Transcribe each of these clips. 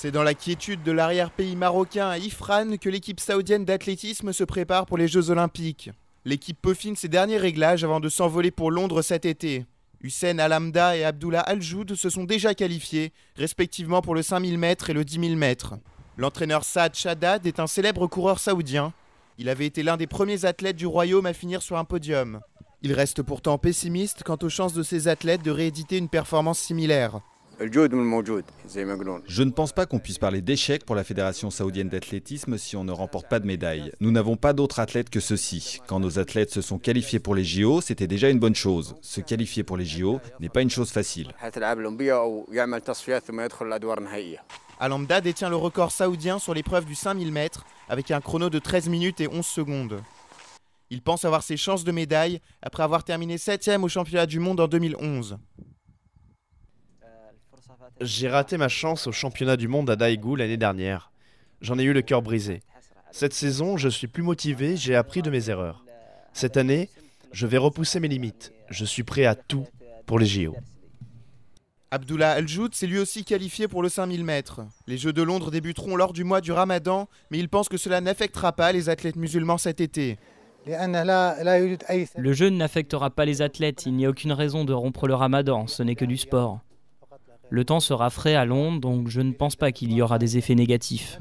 C'est dans la quiétude de l'arrière-pays marocain à Ifrane que l'équipe saoudienne d'athlétisme se prépare pour les Jeux Olympiques. L'équipe peaufine ses derniers réglages avant de s'envoler pour Londres cet été. Hussein Alamda et Abdullah Aljoud se sont déjà qualifiés, respectivement pour le 5000 mètres et le 10 000 mètres. L'entraîneur Saad Shaddad est un célèbre coureur saoudien. Il avait été l'un des premiers athlètes du royaume à finir sur un podium. Il reste pourtant pessimiste quant aux chances de ses athlètes de rééditer une performance similaire. Je ne pense pas qu'on puisse parler d'échec pour la Fédération saoudienne d'athlétisme si on ne remporte pas de médaille. Nous n'avons pas d'autres athlètes que ceux-ci. Quand nos athlètes se sont qualifiés pour les JO, c'était déjà une bonne chose. Se qualifier pour les JO n'est pas une chose facile. Alambda détient le record saoudien sur l'épreuve du 5000 mètres avec un chrono de 13 minutes et 11 secondes. Il pense avoir ses chances de médaille après avoir terminé 7 e au championnat du monde en 2011. J'ai raté ma chance au championnat du monde à Daegu l'année dernière. J'en ai eu le cœur brisé. Cette saison, je suis plus motivé, j'ai appris de mes erreurs. Cette année, je vais repousser mes limites. Je suis prêt à tout pour les JO. Abdullah Aljoud s'est lui aussi qualifié pour le 5000 mètres. Les Jeux de Londres débuteront lors du mois du Ramadan, mais il pense que cela n'affectera pas les athlètes musulmans cet été. Le jeu n'affectera pas les athlètes, il n'y a aucune raison de rompre le Ramadan, ce n'est que du sport. Le temps sera frais à Londres, donc je ne pense pas qu'il y aura des effets négatifs.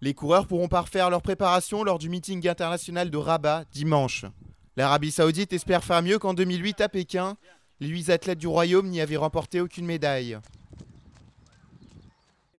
Les coureurs pourront parfaire leur préparation lors du meeting international de Rabat dimanche. L'Arabie saoudite espère faire mieux qu'en 2008 à Pékin. Les huit athlètes du royaume n'y avaient remporté aucune médaille.